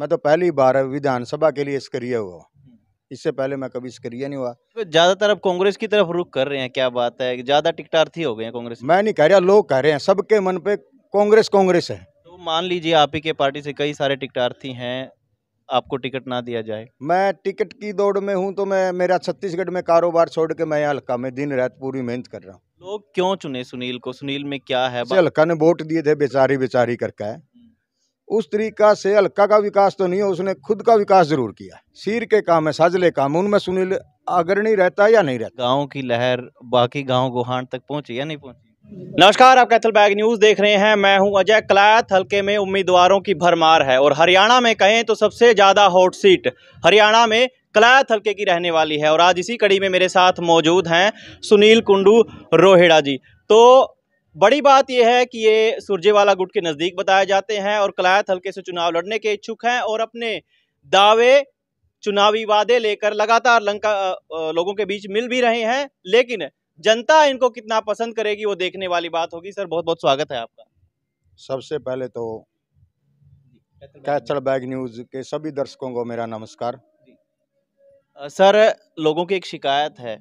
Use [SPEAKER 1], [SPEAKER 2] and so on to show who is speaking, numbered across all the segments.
[SPEAKER 1] मैं तो पहली बार विधानसभा के लिए सक्रिय हुआ हम्म। इससे पहले मैं कभी सक्रिय नहीं हुआ
[SPEAKER 2] तो ज्यादातर अब कांग्रेस की तरफ रुख कर रहे हैं क्या बात है ज्यादा टिकटार्थी हो गए हैं कांग्रेस
[SPEAKER 1] मैं नहीं कह रहा लोग कह रहे हैं सबके मन पे कांग्रेस कांग्रेस है
[SPEAKER 2] तो मान लीजिए आप ही के पार्टी से कई सारे टिकटार्थी हैं आपको टिकट ना दिया जाए
[SPEAKER 1] मैं टिकट की दौड़ में हूँ तो मैं मेरा छत्तीसगढ़ में कारोबार छोड़ के मैं हल्का में दिन रात पूरी मेहनत कर रहा हूँ
[SPEAKER 2] लोग क्यों चुने सुनील को सुनील में क्या
[SPEAKER 1] है हल्का ने वोट दिए थे बेचारी बेचारी करके उस तरीका से अलका का विकास तो नहीं हो उसने खुद का विकास जरूर किया सिर के काम है साजले काम उनमें सुनील अग्रणी रहता या नहीं रहता
[SPEAKER 2] गाँव की लहर बाकी गाँव गोहान तक पहुँची या नहीं पहुँची
[SPEAKER 1] नमस्कार आप कैथल
[SPEAKER 2] बैग न्यूज देख रहे हैं मैं हूं अजय कलायत हल्के में उम्मीदवारों की भरमार है और हरियाणा में कहें तो सबसे ज़्यादा हॉट सीट हरियाणा में कलायत हल्के की रहने वाली है और आज इसी कड़ी में मेरे साथ मौजूद हैं सुनील कुंडू रोहेड़ा जी तो बड़ी बात यह है कि ये सुरजेवाला गुट के नज़दीक बताए जाते हैं और कलायत हल्के से चुनाव लड़ने के इच्छुक हैं और अपने दावे चुनावी वादे लेकर लगातार लंका लोगों के बीच मिल भी रहे हैं लेकिन जनता इनको कितना पसंद करेगी वो देखने वाली बात होगी सर बहुत बहुत स्वागत है आपका
[SPEAKER 1] सबसे पहले तो कैचल बैग न्यूज़ के सभी दर्शकों को मेरा नमस्कार
[SPEAKER 2] सर लोगों की एक शिकायत है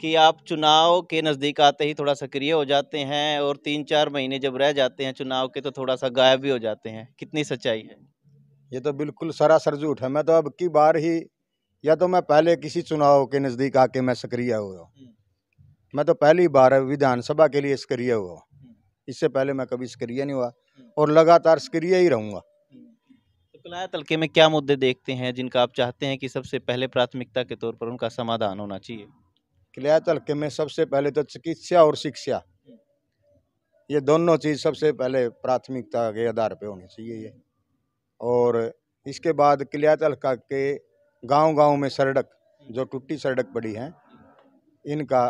[SPEAKER 2] कि आप चुनाव के नज़दीक आते ही थोड़ा सक्रिय हो जाते हैं और तीन चार महीने जब रह जाते हैं चुनाव के तो थोड़ा सा गायब भी हो जाते हैं कितनी सच्चाई है
[SPEAKER 1] ये तो बिल्कुल सरासर झूठ है मैं तो अब की बार ही या तो मैं पहले किसी चुनाव के नज़दीक आके मैं सक्रिय हुआ हम्म। मैं तो पहली बार विधानसभा के लिए सक्रिय हुआ हम्म। इससे पहले मैं कभी सक्रिय नहीं हुआ हम्म। और लगातार सक्रिय ही रहूँगा
[SPEAKER 2] तलके तो हल्के में क्या मुद्दे देखते हैं जिनका आप चाहते हैं कि सबसे पहले प्राथमिकता के तौर पर उनका समाधान होना चाहिए
[SPEAKER 1] किलायत हल्के में सबसे पहले तो चिकित्सा और शिक्षा ये दोनों चीज़ सबसे पहले प्राथमिकता के आधार पे होनी चाहिए ये और इसके बाद किलायत हल्का के गांव-गांव में सड़क जो टूटी सड़क पड़ी हैं इनका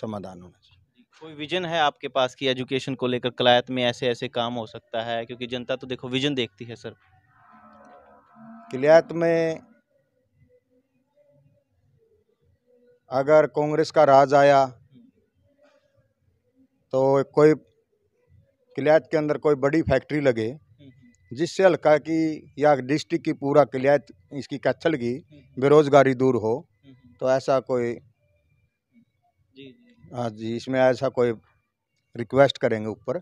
[SPEAKER 1] समाधान होना
[SPEAKER 2] चाहिए कोई विजन है आपके पास कि एजुकेशन को लेकर क्लायत में ऐसे ऐसे काम हो सकता है क्योंकि जनता तो देखो विजन देखती है सर
[SPEAKER 1] क्लियात में अगर कांग्रेस का राज आया तो कोई किलायत के अंदर कोई बड़ी फैक्ट्री लगे जिससे हल्का की या डिस्ट्रिक्ट की पूरा किलायत इसकी कैथल की बेरोजगारी दूर हो तो ऐसा कोई हाँ जी इसमें ऐसा कोई रिक्वेस्ट करेंगे ऊपर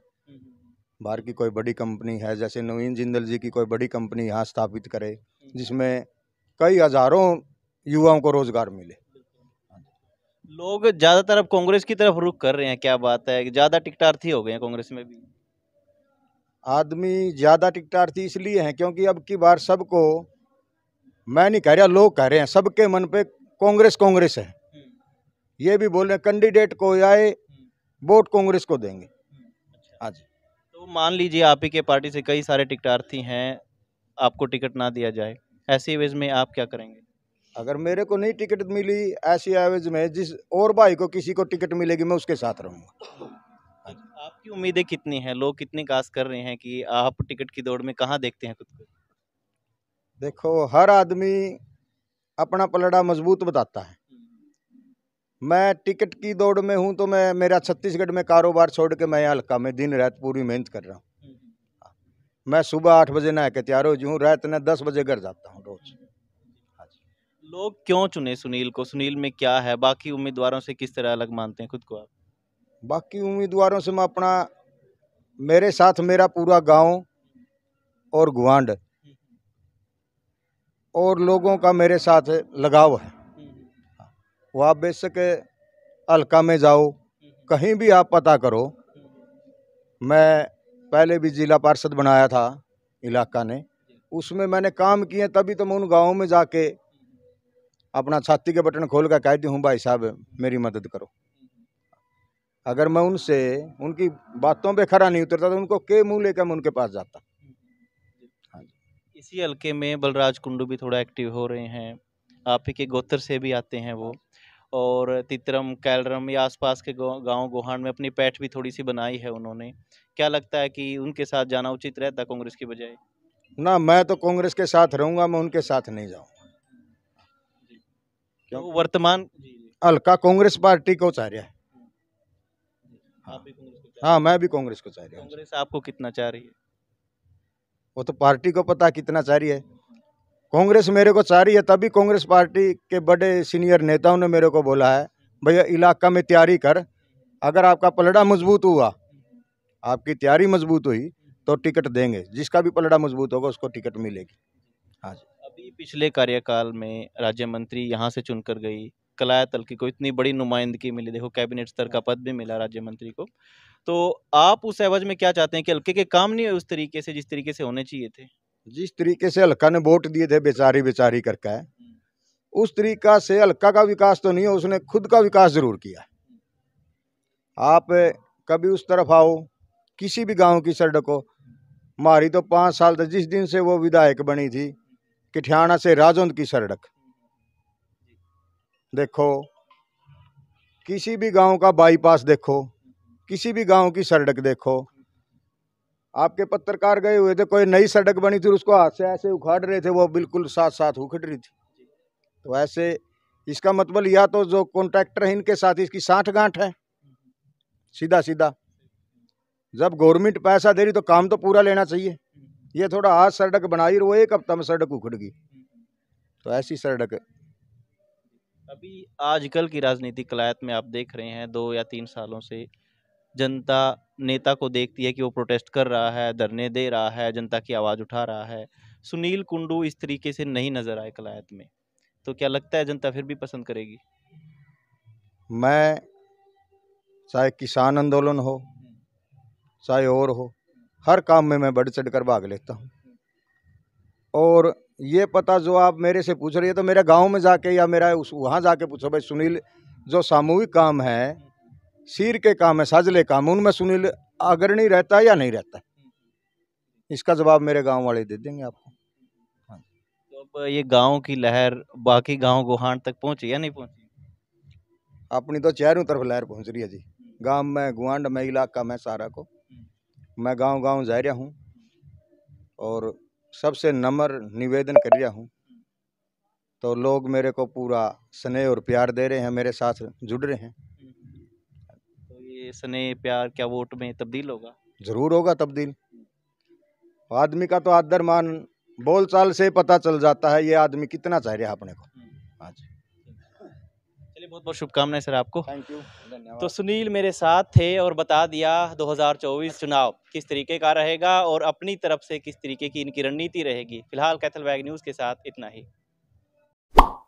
[SPEAKER 1] बाहर की कोई बड़ी कंपनी है जैसे नवीन जिंदल जी की कोई बड़ी कंपनी यहाँ स्थापित करे जिसमें कई हज़ारों युवाओं को रोज़गार मिले
[SPEAKER 2] लोग ज्यादातर अब कांग्रेस की तरफ रुख कर रहे हैं क्या बात है ज्यादा टिकटार्थी हो गए हैं कांग्रेस में भी
[SPEAKER 1] आदमी ज़्यादा टिकटार्थी इसलिए हैं क्योंकि अब की बार सबको मैं नहीं कह रहा लोग कह रहे हैं सबके मन पे कांग्रेस कांग्रेस है हम्म। ये भी बोल रहे हैं कैंडिडेट को आए हम्म। वोट कांग्रेस को देंगे हम्म। हाँ जी
[SPEAKER 2] तो मान लीजिए आप ही के पार्टी से कई सारे टिकटार्थी हैं आपको टिकट ना दिया जाए ऐसी वेज में आप क्या करेंगे
[SPEAKER 1] अगर मेरे को नहीं टिकट मिली ऐसी आवेज में जिस और भाई को किसी को टिकट मिलेगी मैं उसके साथ रहूँगा
[SPEAKER 2] हाँ आपकी उम्मीदें कितनी हैं लोग कितनी कास कर रहे हैं कि आप टिकट की दौड़ में कहाँ देखते हैं खुद को
[SPEAKER 1] देखो हर आदमी अपना पलड़ा मजबूत बताता है मैं टिकट की दौड़ में हूँ तो मैं मेरा छत्तीसगढ़ में कारोबार छोड़ के मैं हल्का में दिन रात पूरी मेहनत कर रहा हूँ हम्म। मैं सुबह आठ बजे नहा के तैयार हो जाऊँ हूँ रात न दस बजे घर जाता हूँ रोज़
[SPEAKER 2] लोग क्यों चुने सुनील को सुनील में क्या है बाकी उम्मीदवारों से किस तरह अलग मानते हैं खुद को आप
[SPEAKER 1] बाकी उम्मीदवारों से मैं अपना मेरे साथ मेरा पूरा गांव और गुआंड और लोगों का मेरे साथ लगाव है वो आप बेशक हल्का में जाओ कहीं भी आप पता करो मैं पहले भी ज़िला पार्षद बनाया था इलाका ने उसमें मैंने काम किए तभी तो मैं उन गाँव में जाके अपना छाती के बटन खोल कर कह दी हूँ भाई साहब मेरी मदद करो अगर मैं उनसे उनकी बातों पे खरा नहीं उतरता तो उनको के मुंह लेकर मैं उनके पास जाता
[SPEAKER 2] हाँ इसी हल्के में बलराज कुंडू भी थोड़ा एक्टिव हो रहे हैं आप ही के गोत्र से भी आते हैं वो और तितरम कैलरम या आसपास के गांव गोहान में अपनी पैठ भी थोड़ी सी बनाई है उन्होंने क्या लगता है कि उनके साथ जाना उचित रहता कांग्रेस की बजाय
[SPEAKER 1] ना मैं तो कांग्रेस के साथ रहूँगा मैं उनके साथ नहीं जाऊँ क्यों वर्तमान हल्का कांग्रेस पार्टी को चाह रहा है हाँ, हाँ मैं भी कांग्रेस को
[SPEAKER 2] चाह रहा हूँ कांग्रेस आपको कितना चाह रही है
[SPEAKER 1] वो तो पार्टी को पता कितना चाह रही है कांग्रेस मेरे को चाह रही है तभी कांग्रेस पार्टी के बड़े सीनियर नेताओं ने मेरे को बोला है भैया इलाका में तैयारी कर अगर आपका पलड़ा मजबूत हुआ आपकी तैयारी मजबूत हुई तो टिकट देंगे जिसका भी पलड़ा मजबूत होगा उसको टिकट मिलेगी
[SPEAKER 2] हाँ जी अभी पिछले कार्यकाल में राज्य मंत्री यहाँ से चुनकर गई कलायतल की को इतनी बड़ी नुमाइंदगी मिली देखो कैबिनेट स्तर का पद भी मिला राज्य मंत्री को तो आप उस एवज में क्या चाहते हैं कि हल्के के काम नहीं हुए उस तरीके से जिस तरीके से होने चाहिए थे
[SPEAKER 1] जिस तरीके से हल्का ने वोट दिए थे बेचारी बेचारी करके उस तरीका से हल्का का विकास तो नहीं है उसने खुद का विकास जरूर किया आप कभी उस तरफ आओ किसी भी गांव की सड़क हो मारी तो पाँच साल तक जिस दिन से वो विधायक बनी थी किठियाणा से राजौंद की सड़क देखो किसी भी गांव का बाईपास देखो किसी भी गांव की सड़क देखो आपके पत्रकार गए हुए थे कोई नई सड़क बनी थी उसको हाथ से ऐसे उखाड़ रहे थे वो बिल्कुल साथ साथ उखड़ रही थी तो ऐसे इसका मतलब या तो जो कॉन्ट्रैक्टर है इनके साथ इसकी साठ गांठ है सीधा सीधा जब गवर्नमेंट पैसा दे रही तो काम तो पूरा लेना चाहिए ये थोड़ा आज सड़क बनाई एक हफ्ता में सड़क उखड़ गई तो ऐसी सड़क
[SPEAKER 2] अभी आजकल की राजनीतिक कलायत में आप देख रहे हैं दो या तीन सालों से जनता नेता को देखती है कि वो प्रोटेस्ट कर रहा है धरने दे रहा है जनता की आवाज़ उठा रहा है सुनील कुंडू इस तरीके से नहीं नज़र आए कलायत में तो क्या लगता है जनता फिर भी पसंद करेगी
[SPEAKER 1] मैं चाहे किसान आंदोलन हो चाहे और हो हर काम में मैं बढ़ चढ़ कर भाग लेता हूँ और ये पता जो आप मेरे से पूछ रही है तो मेरे गांव में जाके या मेरा उस वहाँ जाके पूछो भाई सुनील जो सामूहिक काम है सिर के काम है साजले काम उनमें सुनील अग्रणी रहता है या नहीं रहता है इसका जवाब मेरे गांव वाले दे देंगे आपको
[SPEAKER 2] हाँ। तो अब ये गांव की लहर बाकी गांव गोहान तक पहुंची या नहीं पहुंची
[SPEAKER 1] अपनी तो चारों तरफ लहर पहुंच रही है जी गांव में गुआंड में इलाका में सारा को मैं गांव गांव जा रहा हूँ और सबसे नम्र निवेदन कर रहा हूँ तो लोग मेरे को पूरा स्नेह और प्यार दे रहे हैं मेरे साथ जुड़ रहे हैं
[SPEAKER 2] तो ये स्नेह प्यार क्या वोट में तब्दील होगा
[SPEAKER 1] ज़रूर होगा तब्दील आदमी का तो आदर मान बोल चाल से पता चल जाता है ये आदमी कितना चाह रहा है अपने को हम्म। हाँ जी
[SPEAKER 2] बहुत बहुत शुभकामनाएं सर आपको थैंक यू धन्यवाद तो सुनील मेरे साथ थे और बता दिया 2024 चुनाव किस तरीके का रहेगा और अपनी तरफ से किस तरीके की इनकी रणनीति रहेगी फिलहाल कैथल बैग न्यूज़ के साथ इतना ही